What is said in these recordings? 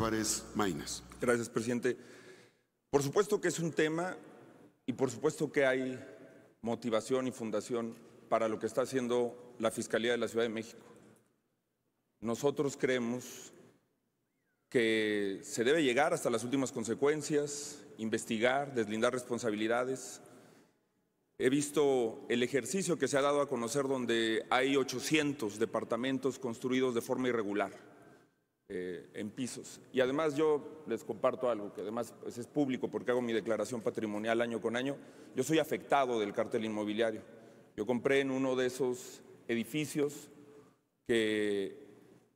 Álvarez Gracias, presidente. Por supuesto que es un tema y por supuesto que hay motivación y fundación para lo que está haciendo la Fiscalía de la Ciudad de México. Nosotros creemos que se debe llegar hasta las últimas consecuencias, investigar, deslindar responsabilidades. He visto el ejercicio que se ha dado a conocer donde hay 800 departamentos construidos de forma irregular. Eh, en pisos. Y además yo les comparto algo que además pues, es público porque hago mi declaración patrimonial año con año. Yo soy afectado del cártel inmobiliario. Yo compré en uno de esos edificios que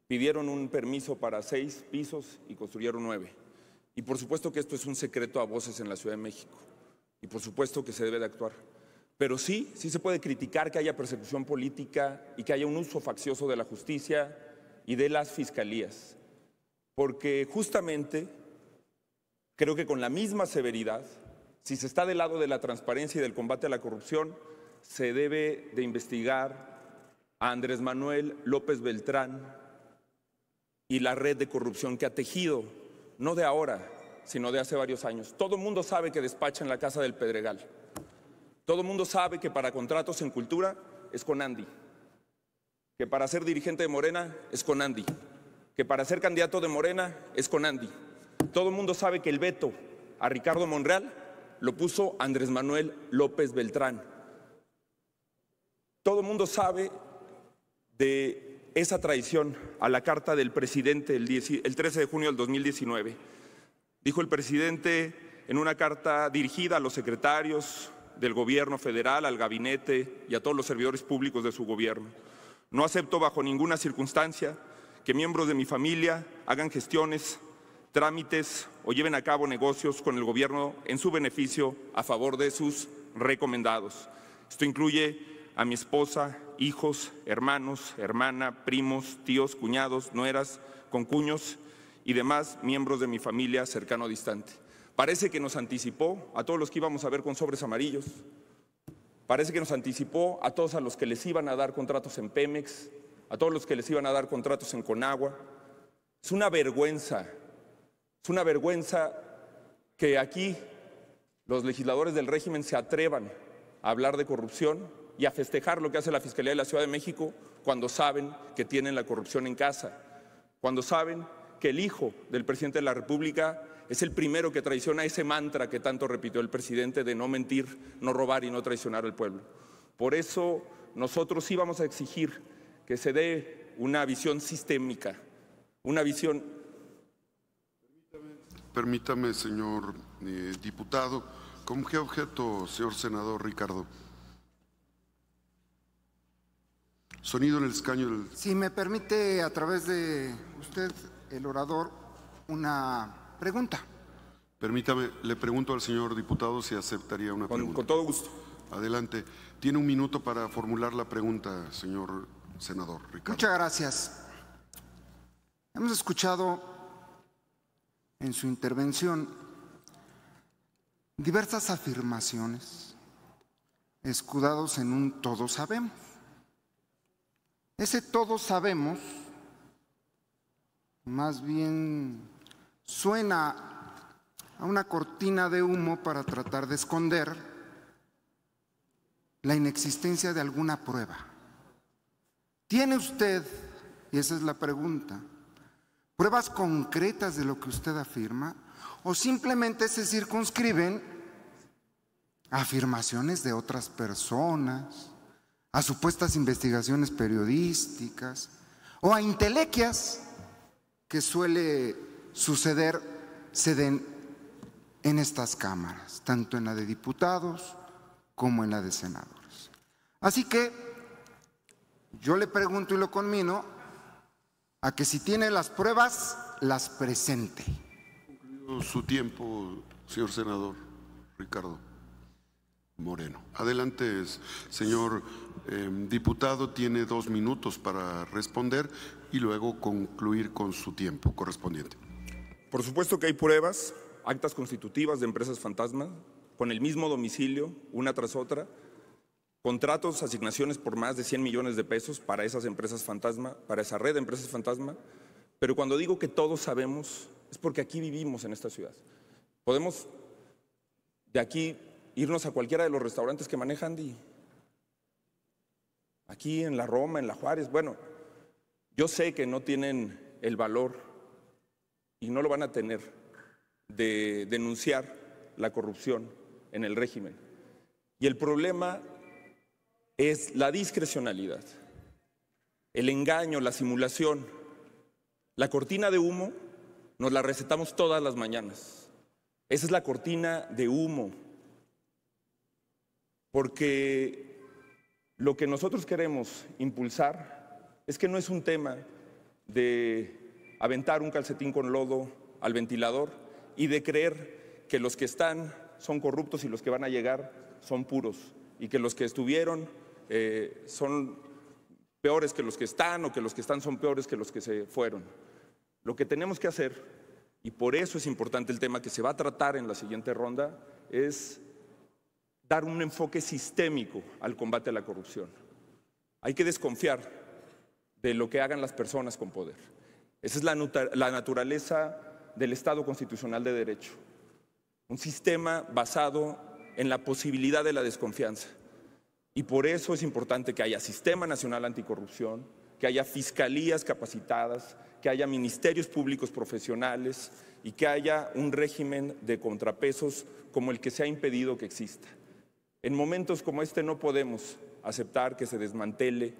pidieron un permiso para seis pisos y construyeron nueve. Y por supuesto que esto es un secreto a voces en la Ciudad de México. Y por supuesto que se debe de actuar. Pero sí, sí se puede criticar que haya persecución política y que haya un uso faccioso de la justicia y de las fiscalías porque justamente creo que con la misma severidad, si se está del lado de la transparencia y del combate a la corrupción, se debe de investigar a Andrés Manuel López Beltrán y la red de corrupción que ha tejido, no de ahora, sino de hace varios años. Todo el mundo sabe que despacha en la Casa del Pedregal. Todo el mundo sabe que para contratos en cultura es con Andy. Que para ser dirigente de Morena es con Andy que para ser candidato de Morena es con Andy. Todo el mundo sabe que el veto a Ricardo Monreal lo puso Andrés Manuel López Beltrán. Todo el mundo sabe de esa traición a la carta del presidente el 13 de junio del 2019. Dijo el presidente en una carta dirigida a los secretarios del gobierno federal, al gabinete y a todos los servidores públicos de su gobierno. No acepto bajo ninguna circunstancia que miembros de mi familia hagan gestiones, trámites o lleven a cabo negocios con el gobierno en su beneficio a favor de sus recomendados. Esto incluye a mi esposa, hijos, hermanos, hermana, primos, tíos, cuñados, nueras, concuños y demás miembros de mi familia cercano o distante. Parece que nos anticipó a todos los que íbamos a ver con sobres amarillos. Parece que nos anticipó a todos a los que les iban a dar contratos en Pemex, a todos los que les iban a dar contratos en Conagua. Es una vergüenza, es una vergüenza que aquí los legisladores del régimen se atrevan a hablar de corrupción y a festejar lo que hace la Fiscalía de la Ciudad de México cuando saben que tienen la corrupción en casa, cuando saben que el hijo del presidente de la República es el primero que traiciona ese mantra que tanto repitió el presidente de no mentir, no robar y no traicionar al pueblo. Por eso nosotros íbamos a exigir que se dé una visión sistémica, una visión... Permítame, señor eh, diputado, ¿con qué objeto, señor senador Ricardo? Sonido en el escaño. Del... Si me permite, a través de usted, el orador, una pregunta. Permítame, le pregunto al señor diputado si aceptaría una pregunta. Con todo gusto. Adelante. Tiene un minuto para formular la pregunta, señor senador Ricardo. Muchas gracias. Hemos escuchado en su intervención diversas afirmaciones escudados en un todos sabemos. Ese todos sabemos más bien suena a una cortina de humo para tratar de esconder la inexistencia de alguna prueba. ¿Tiene usted, y esa es la pregunta, pruebas concretas de lo que usted afirma o simplemente se circunscriben a afirmaciones de otras personas, a supuestas investigaciones periodísticas o a intelequias que suele suceder se den en estas cámaras, tanto en la de diputados como en la de senadores. Así que yo le pregunto y lo conmino a que si tiene las pruebas, las presente. Su tiempo, señor senador Ricardo Moreno. Adelante, señor em, diputado, tiene dos minutos para responder y luego concluir con su tiempo correspondiente. Por supuesto que hay pruebas, actas constitutivas de empresas fantasma, con el mismo domicilio, una tras otra, contratos, asignaciones por más de 100 millones de pesos para esas empresas fantasma, para esa red de empresas fantasma. Pero cuando digo que todos sabemos, es porque aquí vivimos en esta ciudad. Podemos de aquí irnos a cualquiera de los restaurantes que manejan y Aquí en la Roma, en la Juárez. Bueno, yo sé que no tienen el valor y no lo van a tener de denunciar la corrupción en el régimen. Y el problema es la discrecionalidad, el engaño, la simulación. La cortina de humo nos la recetamos todas las mañanas. Esa es la cortina de humo. Porque lo que nosotros queremos impulsar es que no es un tema de aventar un calcetín con lodo al ventilador y de creer que los que están son corruptos y los que van a llegar son puros y que los que estuvieron eh, son peores que los que están o que los que están son peores que los que se fueron. Lo que tenemos que hacer, y por eso es importante el tema que se va a tratar en la siguiente ronda, es dar un enfoque sistémico al combate a la corrupción. Hay que desconfiar de lo que hagan las personas con poder. Esa es la naturaleza del Estado constitucional de derecho. Un sistema basado en la posibilidad de la desconfianza. Y por eso es importante que haya Sistema Nacional Anticorrupción, que haya fiscalías capacitadas, que haya ministerios públicos profesionales y que haya un régimen de contrapesos como el que se ha impedido que exista. En momentos como este no podemos aceptar que se desmantele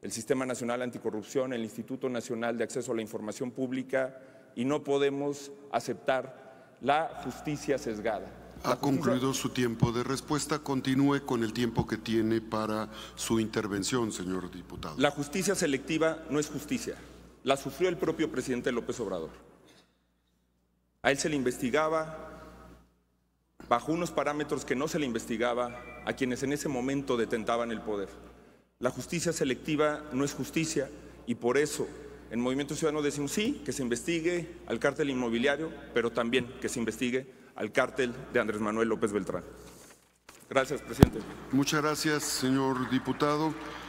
el Sistema Nacional Anticorrupción, el Instituto Nacional de Acceso a la Información Pública y no podemos aceptar la justicia sesgada. Ha concluido su tiempo de respuesta. Continúe con el tiempo que tiene para su intervención, señor diputado. La justicia selectiva no es justicia. La sufrió el propio presidente López Obrador. A él se le investigaba bajo unos parámetros que no se le investigaba a quienes en ese momento detentaban el poder. La justicia selectiva no es justicia y por eso en Movimiento Ciudadano decimos sí, que se investigue al cártel inmobiliario, pero también que se investigue al cártel de Andrés Manuel López Beltrán. Gracias, presidente. Muchas gracias, señor diputado.